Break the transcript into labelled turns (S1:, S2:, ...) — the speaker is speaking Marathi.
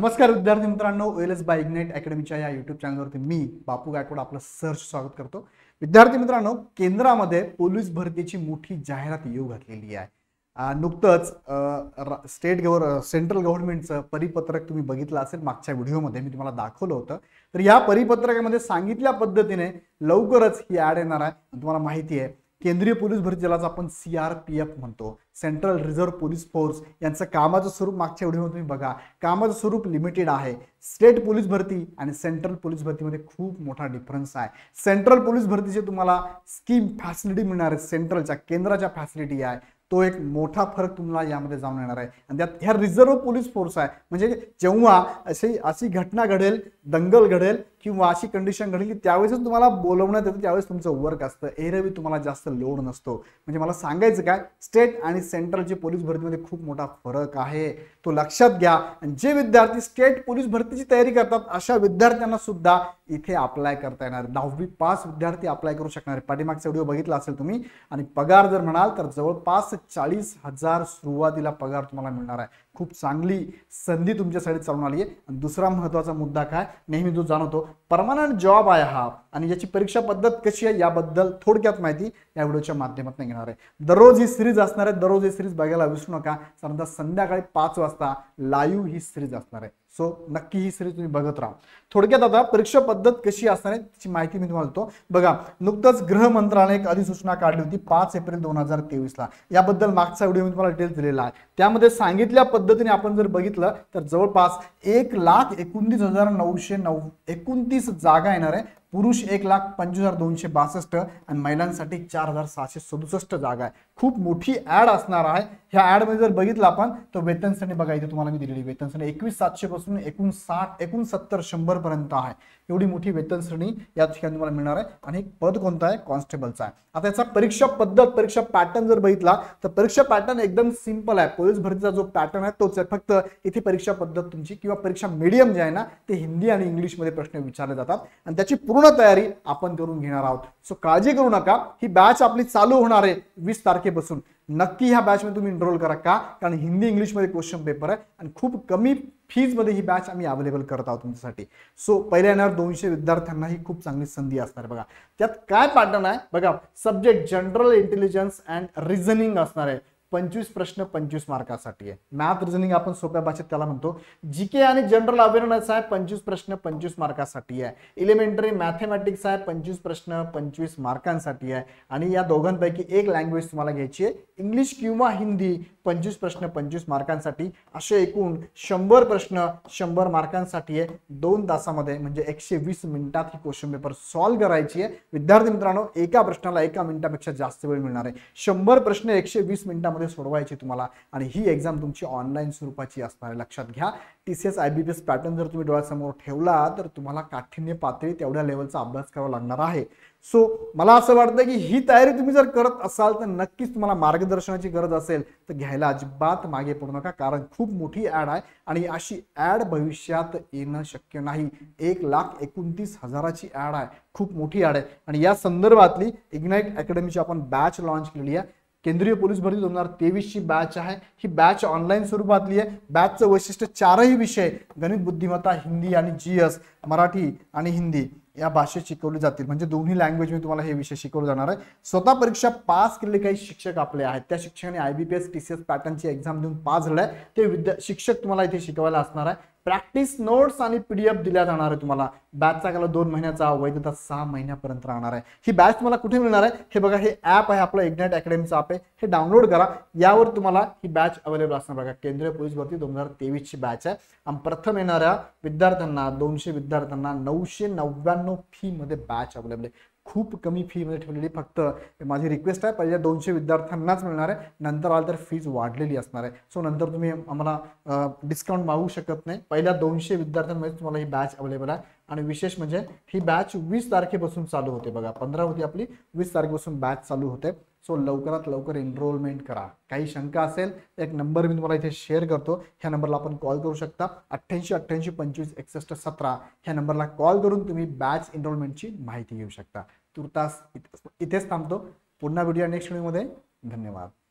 S1: नमस्कार विद्यार्थी मित्रांनो एल एस बाय इग्नेट अकॅडमीच्या या युट्यूब चॅनलवरती मी बापू गायकवाड आपलं सर्च स्वागत करतो विद्यार्थी मित्रांनो केंद्रामध्ये पोलीस भरतीची मोठी जाहिरात येऊ घातलेली आहे नुकतंच स्टेट गव्हर सेंट्रल गव्हर्नमेंटचं परिपत्रक तुम्ही बघितलं असेल मागच्या व्हिडिओमध्ये मी तुम्हाला दाखवलं होतं तर या परिपत्रकामध्ये सांगितल्या पद्धतीने लवकरच ही ॲड येणार आहे तुम्हाला माहिती आहे केंद्रीय पोलीस भरती ज्याला आपण सी आर पी एफ म्हणतो सेंट्रल रिझर्व्ह पोलीस फोर्स यांचं कामाचं स्वरूप मागच्या व्हिडिओमध्ये तुम्ही बघा कामाचं स्वरूप लिमिटेड आहे स्टेट पोलीस भरती आणि सेंट्रल पोलीस भरतीमध्ये खूप मोठा डिफरन्स आहे सेंट्रल पोलीस भरतीचे तुम्हाला स्कीम फॅसिलिटी मिळणार आहे सेंट्रलच्या केंद्राच्या फॅसिलिटी आहे तो एक मोठा फरक तुम्हाला यामध्ये जाऊन येणार आहे आणि त्यात ह्या रिझर्व्ह पोलीस फोर्स आहे म्हणजे जेव्हा अशी अशी घटना घडेल दंगल घडेल किंवा अशी कंडिशन घडेल की त्यावेळेस तुम्हाला बोलवण्यात येतं त्यावेळेस तुमचं वर्क असतं एरवी तुम्हाला जास्त लोड नसतो म्हणजे मला सांगायचं काय स्टेट आणि सेंट्रल सेंट्रलची पोलीस भरतीमध्ये खूप मोठा फरक आहे तो लक्षात घ्या आणि जे विद्यार्थी स्टेट पोलीस भरतीची तयारी करतात अशा विद्यार्थ्यांना सुद्धा इथे अप्लाय करता येणार दहावी पाच विद्यार्थी अप्लाय करू शकणार पाठीमागचा व्हिडिओ बघितला असेल तुम्ही आणि पगार जर म्हणाल तर जवळपास चाळीस हजार सुरुवातीला पगार तुम्हाला मिळणार आहे खूप चांगली संधी तुमच्यासाठी चालून आली आहे आणि दुसरा महत्त्वाचा मुद्दा काय नेहमी जो जाणवतो परमानंट जॉब आहे हा आणि याची परीक्षा पद्धत कशी आहे याबद्दल थोडक्यात माहिती या व्हिडिओच्या माध्यमातून घेणार आहे दररोज ही सिरीज असणार आहे दररोज ही सिरीज बघायला विसरू नका समजा संध्याकाळी पाच वाजता लाईव्ह ही सिरीज असणार आहे सो नक्की ही सिरीज तुम्ही बघत राहा थोडक्यात आता परीक्षा पद्धत कशी असणार आहे त्याची माहिती मी तुम्हाला देतो बघा नुकतंच गृह मंत्रालयाने एक अधिसूचना काढली होती पाच एप्रिल दोन हजार तेवीसला याबद्दल मागचा व्हिडिओ मी तुम्हाला डिटेल्स दिलेला आहे त्यामध्ये सांगितल्या पद्धतीने आपण जर बघितलं तर जवळपास एक लाख एकोणतीस हजार नऊशे नऊ एकोणतीस जागा येणार आहे पुरुष एक लाख पंचवीस हजार दोनशे बासष्ट आणि महिलांसाठी चार हजार सहाशे सदुसष्ट जागा आहे खूप मोठी ऍड असणार आहे ह्या मध्ये जर बघितलं आपण तर वेतन श्रेणी बघा इथे तुम्हाला मी दिलेली वेतन श्रेणी एकवीस सातशे पासून साठ एकोणसत्तर शंभर पर्यंत आहे एवढी मोठी वेतन श्रेणी या ठिकाणी तुम्हाला मिळणार आहे आणि एक पद कोणतं आहे कॉन्स्टेबलचं आहे आता याचा परीक्षा पद्धत परीक्षा पॅटर्न जर बघितला तर परीक्षा पॅटर्न एकदम सिंपल आहे पोलीस भरतीचा जो पॅटर्न आहे तोच आहे फक्त इथे परीक्षा पद्धत तुमची किंवा परीक्षा मीडियम जे आहे ना ते हिंदी आणि इंग्लिशमध्ये प्रश्न विचारले जातात आणि त्याची पूर्ण तयारी आपण करून घेणार आहोत सो काळजी करू नका ही बॅच आपली चालू होणार आहे वीस तारखेपासून नक्की ह्या बॅचमध्ये तुम्ही एनरोल करा का कारण हिंदी इंग्लिशमध्ये क्वेश्चन पेपर आहे आणि खूप कमी फीजमध्ये ही बॅच आम्ही अवेलेबल करत आहोत तुमच्यासाठी सो पहिल्या येणार दोनशे विद्यार्थ्यांना ही खूप चांगली संधी असणार आहे बघा त्यात काय पॅटर्न आहे बघा subject general intelligence and reasoning असणार आहे पंचवीस प्रश्न पंचवीस मार्कासाठी आहे मॅथ रिझनिंग आपण सोप्या भाषेत त्याला म्हणतो जी के आणि जनरल अवेअरनेस आहे पंचवीस प्रश्न पंचवीस मार्कासाठी आहे इलिमेंटरी मॅथमॅटिक्स आहे पंचवीस प्रश्न पंचवीस मार्कांसाठी आहे आणि या दोघांपैकी एक लँग्वेज तुम्हाला घ्यायची आहे इंग्लिश किंवा हिंदी पंचवीस प्रश्न पंचवीस मार्कांसाठी असे एकूण शंभर प्रश्न शंभर मार्कांसाठी आहे दोन तासामध्ये म्हणजे एकशे वीस मिनिटात ही क्वेश्चन पेपर सॉल्व्ह करायची आहे विद्यार्थी मित्रांनो एका प्रश्नाला एका मिनिटापेक्षा जास्त वेळ मिळणार आहे शंभर प्रश्न एकशे वीस मिनिटामध्ये सोडवायचे तुम्हाला आणि ही एक्झाम तुमची ऑनलाईन स्वरूपाची असणार आहे लक्षात घ्या T C S I B P S pattern जर तुम्ही डोळ्यासमोर ठेवला तर तुम्हाला काठिण्य पातळी तेवढ्या लेवलचा अभ्यास करावा लागणार आहे सो मला असं वाटतं की ही तयारी तुम्ही जर करत असाल तर नक्कीच तुम्हाला मार्गदर्शनाची गरज असेल तर घ्यायला अजिबात मागे पडू नका कारण खूप मोठी ॲड आहे आणि अशी ॲड भविष्यात येणं शक्य नाही एक लाख एकोणतीस हजाराची ॲड आहे खूप मोठी ॲड आहे आणि या संदर्भातली इग्नाईट अकॅडमीची आपण बॅच लॉन्च केलेली आहे केंद्रीय पोलीस भरती दोन हजार तेवीसची बॅच आहे ही बॅच ऑनलाईन स्वरूपातली आहे बॅचचं वैशिष्ट्य चारही विषय गणित बुद्धिमत्ता हिंदी आणि जी मराठी आणि हिंदी या भाषेत शिकवली जातील म्हणजे दोन्ही लँग्वेज मी तुम्हाला हे विषय शिकवले जाणार आहे स्वतः परीक्षा पास केलेले काही शिक्षक आपले आहेत त्या शिक्षकाने आयबीपीएस टी सी एस पॅटर्नची एक्झाम देऊन पास झालाय ते विद्या शिक्षक तुम्हाला इथे शिकवायला असणार आहे प्रॅक्टिस नोट्स आणि पीडीएफ दिल्या जाणार आहे तुम्हाला बॅचचा गेला दोन महिन्याचा वैधता सहा महिन्यापर्यंत राहणार आहे ही बॅच तुम्हाला कुठे मिळणार आहे हे बघा हे ॲप आहे आपलं इग्नाइट अकॅडमीचं ॲप आहे हे डाउनलोड करा यावर तुम्हाला ही बॅच अवेलेबल असणार बघा केंद्रीय पोलीस भरती दोन हजार तेवीसची बॅच आहे आणि प्रथम येणाऱ्या विद्यार्थ्यांना दोनशे विद्यार्थ्यांना नऊशे नव्याण्णव फीमध्ये बॅच अवेलेबल आहे खूप कमी फीमध्ये ठेवलेली फक्त माझी रिक्वेस्ट आहे पहिल्या दोनशे विद्यार्थ्यांनाच मिळणार आहे नंतर आलं तर फीज वाढलेली असणार आहे सो नंतर तुम्ही आम्हाला डिस्काउंट मागू शकत नाही पहिल्या दोनशे विद्यार्थ्यांमध्ये तुम्हाला ही बॅच अवेलेबल आहे आणि विशेष म्हणजे ही बॅच वीस तारखेपासून चालू होते बघा पंधरा होती आपली वीस तारखेपासून बॅच चालू होते सो लवकरात लवकर एनरोलमेंट करा काही शंका असेल एक नंबर मी तुम्हाला इथे शेअर करतो ह्या नंबरला आपण कॉल करू शकता अठ्ठ्याऐंशी अठ्ठ्याऐंशी पंचवीस एकसष्ट सतरा ह्या नंबरला कॉल करून तुम्ही बॅच एनरोलमेंटची माहिती घेऊ शकता तुर्तास इथेच थांबतो पुन्हा व्हिडिओ नेक्स्ट व्हिडिओमध्ये धन्यवाद